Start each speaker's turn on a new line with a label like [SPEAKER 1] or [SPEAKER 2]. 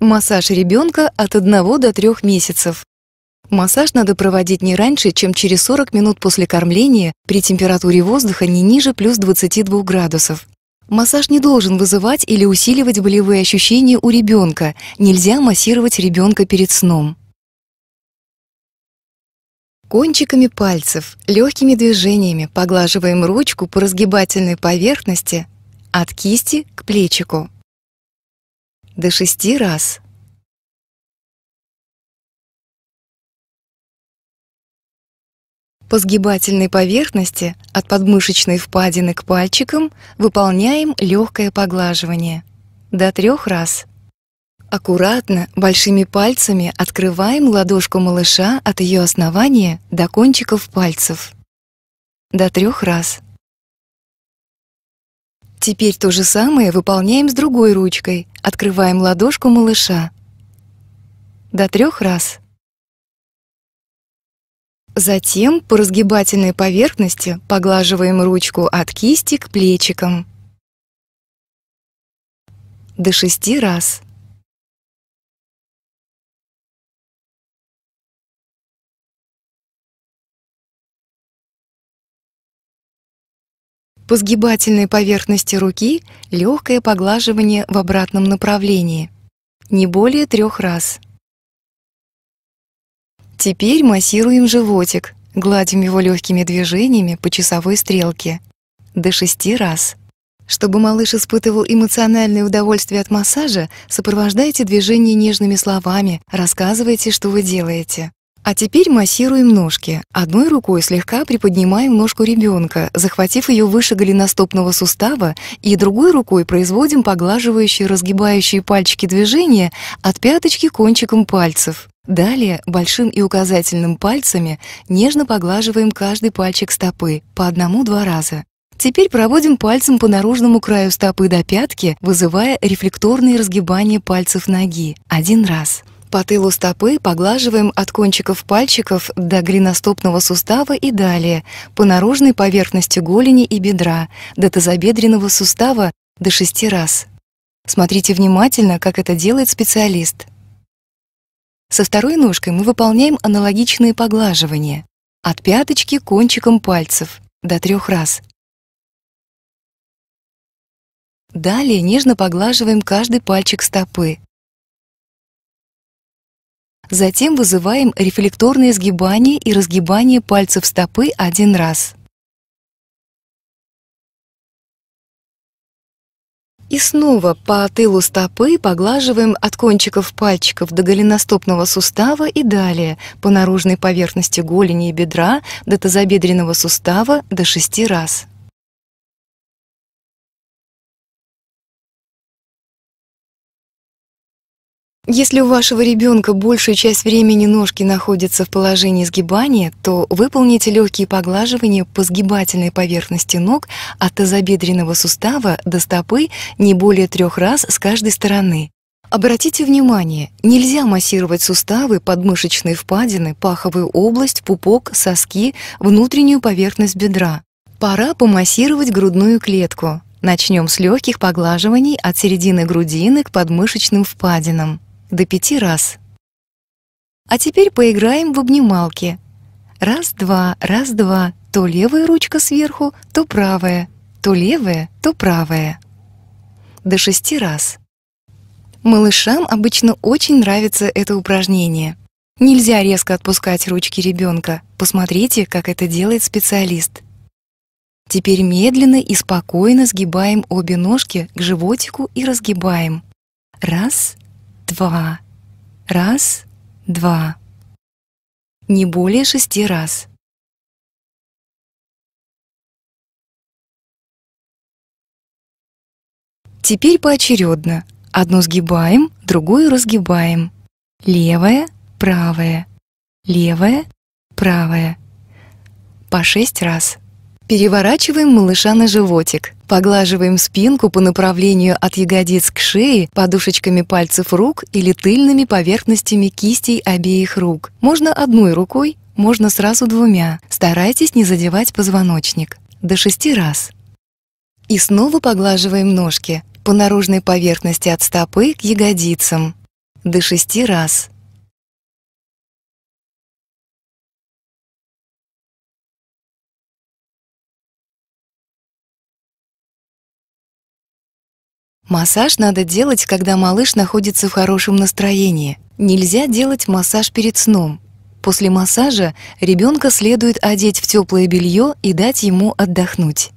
[SPEAKER 1] Массаж ребенка от 1 до 3 месяцев. Массаж надо проводить не раньше, чем через 40 минут после кормления при температуре воздуха не ниже плюс 22 градусов. Массаж не должен вызывать или усиливать болевые ощущения у ребенка. Нельзя массировать ребенка перед сном. Кончиками пальцев, легкими движениями поглаживаем ручку по разгибательной поверхности от кисти к плечику до шести раз. По сгибательной поверхности от подмышечной впадины к пальчикам выполняем легкое поглаживание до трех раз. Аккуратно большими пальцами открываем ладошку малыша от ее основания до кончиков пальцев до трех раз. Теперь то же самое выполняем с другой ручкой. Открываем ладошку малыша. До трех раз. Затем по разгибательной поверхности поглаживаем ручку от кисти к плечикам. До шести раз. По сгибательной поверхности руки легкое поглаживание в обратном направлении. Не более трех раз. Теперь массируем животик, гладим его легкими движениями по часовой стрелке. До шести раз. Чтобы малыш испытывал эмоциональное удовольствие от массажа, сопровождайте движение нежными словами, рассказывайте, что вы делаете. А теперь массируем ножки. Одной рукой слегка приподнимаем ножку ребенка, захватив ее выше голеностопного сустава, и другой рукой производим поглаживающие разгибающие пальчики движения от пяточки кончиком пальцев. Далее большим и указательным пальцами нежно поглаживаем каждый пальчик стопы по одному-два раза. Теперь проводим пальцем по наружному краю стопы до пятки, вызывая рефлекторные разгибания пальцев ноги. Один раз. По тылу стопы поглаживаем от кончиков пальчиков до голеностопного сустава и далее, по наружной поверхности голени и бедра, до тазобедренного сустава до шести раз. Смотрите внимательно, как это делает специалист. Со второй ножкой мы выполняем аналогичные поглаживания от пяточки кончиком пальцев до трех раз.
[SPEAKER 2] Далее нежно поглаживаем каждый пальчик стопы, Затем вызываем рефлекторные сгибания и разгибание пальцев стопы один раз.
[SPEAKER 1] И снова по тылу стопы поглаживаем от кончиков пальчиков до голеностопного сустава и далее по наружной поверхности голени и бедра до тазобедренного сустава до шести раз. Если у вашего ребенка большую часть времени ножки находятся в положении сгибания, то выполните легкие поглаживания по сгибательной поверхности ног от тазобедренного сустава до стопы не более трех раз с каждой стороны. Обратите внимание, нельзя массировать суставы, подмышечные впадины, паховую область, пупок, соски, внутреннюю поверхность бедра. Пора помассировать грудную клетку. Начнем с легких поглаживаний от середины грудины к подмышечным впадинам до пяти раз. А теперь поиграем в обнималки. Раз-два, раз-два, то левая ручка сверху, то правая, то левая, то правая. До шести раз. Малышам обычно очень нравится это упражнение. Нельзя резко отпускать ручки ребенка. Посмотрите, как это делает специалист. Теперь медленно и спокойно сгибаем обе ножки к животику и разгибаем. Раз, два, раз, два. Не более
[SPEAKER 2] шести раз.
[SPEAKER 1] Теперь поочередно. Одну сгибаем, другую разгибаем. Левая, правая, левая, правая. По шесть раз. Переворачиваем малыша на животик. Поглаживаем спинку по направлению от ягодиц к шее подушечками пальцев рук или тыльными поверхностями кистей обеих рук. Можно одной рукой, можно сразу двумя. Старайтесь не задевать позвоночник. До шести раз. И снова поглаживаем ножки по наружной поверхности от стопы к ягодицам. До шести раз. Массаж надо делать, когда малыш находится в хорошем настроении. Нельзя делать массаж перед сном. После массажа ребенка следует одеть в теплое белье и дать ему отдохнуть.